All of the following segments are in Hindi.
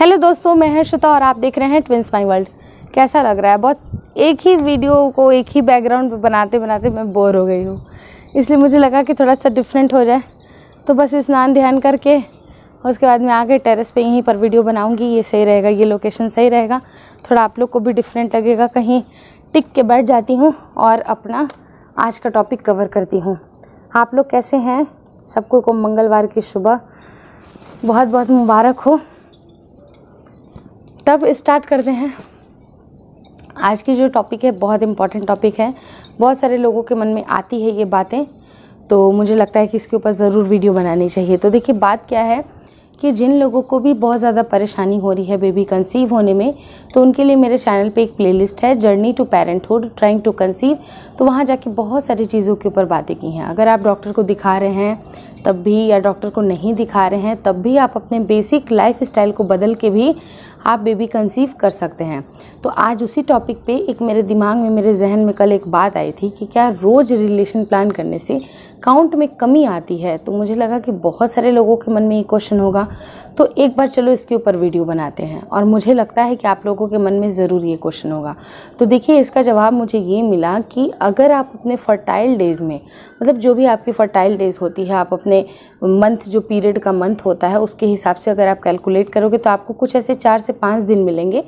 हेलो दोस्तों मैं हर्षिता और आप देख रहे हैं ट्विंस माई वर्ल्ड कैसा लग रहा है बहुत एक ही वीडियो को एक ही बैकग्राउंड पर बनाते बनाते मैं बोर हो गई हूँ इसलिए मुझे लगा कि थोड़ा सा डिफरेंट हो जाए तो बस स्नान ध्यान करके उसके बाद मैं आके टेरेस पे यहीं पर वीडियो बनाऊँगी ये सही रहेगा ये लोकेशन सही रहेगा थोड़ा आप लोग को भी डिफरेंट लगेगा कहीं टिक के बैठ जाती हूँ और अपना आज का टॉपिक कवर करती हूँ आप लोग कैसे हैं सबको को मंगलवार की सुबह बहुत बहुत मुबारक हो तब स्टार्ट करते हैं आज की जो टॉपिक है बहुत इम्पॉर्टेंट टॉपिक है बहुत सारे लोगों के मन में आती है ये बातें तो मुझे लगता है कि इसके ऊपर ज़रूर वीडियो बनानी चाहिए तो देखिए बात क्या है कि जिन लोगों को भी बहुत ज़्यादा परेशानी हो रही है बेबी कंसीव होने में तो उनके लिए मेरे चैनल पे एक प्लेलिस्ट है journey to parenthood trying to conceive तो वहाँ जाके बहुत सारी चीज़ों के ऊपर बातें की हैं अगर आप डॉक्टर को दिखा रहे हैं तब भी या डॉक्टर को नहीं दिखा रहे हैं तब भी आप अपने बेसिक लाइफ स्टाइल को बदल के भी आप बेबी कंसीव कर सकते हैं तो आज उसी टॉपिक पे एक मेरे दिमाग में मेरे जहन में कल एक बात आई थी कि क्या रोज़ रिलेशन प्लान करने से काउंट में कमी आती है तो मुझे लगा कि बहुत सारे लोगों के मन में ये क्वेश्चन होगा तो एक बार चलो इसके ऊपर वीडियो बनाते हैं और मुझे लगता है कि आप लोगों के मन में ज़रूर ये क्वेश्चन होगा तो देखिए इसका जवाब मुझे ये मिला कि अगर आप अपने फर्टाइल डेज़ में मतलब जो भी आपकी फर्टाइल डेज़ होती है आप अपने मंथ जो पीरियड का मंथ होता है उसके हिसाब से अगर आप कैलकुलेट करोगे तो आपको कुछ ऐसे चार से पाँच दिन मिलेंगे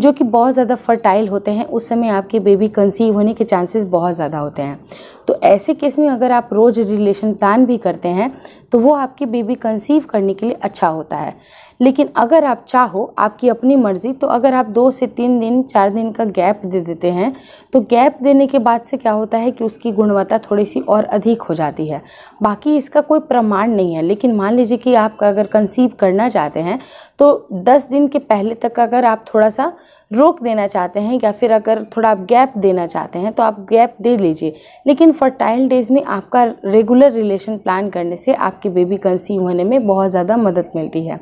जो कि बहुत ज़्यादा फर्टाइल होते हैं उस समय आपके बेबी कंसीव होने के चांसेस बहुत ज़्यादा होते हैं तो ऐसे केस में अगर आप रोज़ रिलेशन प्लान भी करते हैं तो वो आपकी बेबी कंसीव करने के लिए अच्छा होता है लेकिन अगर आप चाहो आपकी अपनी मर्ज़ी तो अगर आप दो से तीन दिन चार दिन का गैप दे देते हैं तो गैप देने के बाद से क्या होता है कि उसकी गुणवत्ता थोड़ी सी और अधिक हो जाती है बाकी इसका कोई प्रमाण नहीं है लेकिन मान लीजिए कि आप अगर कंसीव करना चाहते हैं तो दस दिन के पहले तक अगर आप थोड़ा सा रोक देना चाहते हैं या फिर अगर थोड़ा आप गैप देना चाहते हैं तो आप गैप दे लीजिए लेकिन इनफर्टाइल फर्टाइल डेज में आपका रेगुलर रिलेशन प्लान करने से आपके बेबी कंसीव होने में बहुत ज़्यादा मदद मिलती है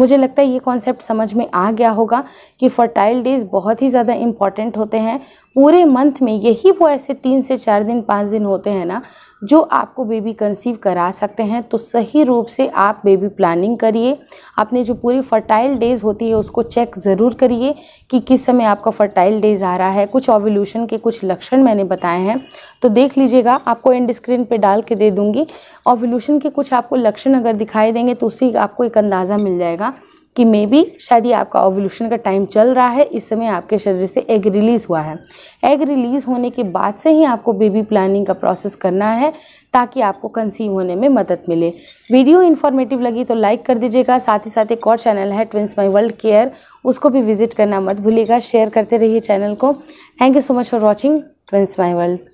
मुझे लगता है ये कॉन्सेप्ट समझ में आ गया होगा कि फर्टाइल डेज बहुत ही ज़्यादा इम्पॉर्टेंट होते हैं पूरे मंथ में यही वो ऐसे तीन से चार दिन पाँच दिन होते हैं ना जो आपको बेबी कंसीव करा सकते हैं तो सही रूप से आप बेबी प्लानिंग करिए अपने जो पूरी फर्टाइल डेज़ होती है उसको चेक ज़रूर करिए कि किस समय आपका फर्टाइल डेज़ आ रहा है कुछ ओवल्यूशन के कुछ लक्षण मैंने बताए हैं तो देख लीजिएगा आपको एंड स्क्रीन पे डाल के दे दूँगी ओवल्यूशन के कुछ आपको लक्षण अगर दिखाई देंगे तो उससे आपको एक अंदाज़ा मिल जाएगा कि मे बी शायद ये आपका ओवल्यूशन का टाइम चल रहा है इस समय आपके शरीर से एग रिलीज़ हुआ है एग रिलीज़ होने के बाद से ही आपको बेबी प्लानिंग का प्रोसेस करना है ताकि आपको कंसीव होने में मदद मिले वीडियो इन्फॉर्मेटिव लगी तो लाइक कर दीजिएगा साथ ही साथ एक और चैनल है ट्विंस माई वर्ल्ड केयर उसको भी विजिट करना मत भूलिएगा शेयर करते रहिए चैनल को thank you so much for watching twins my world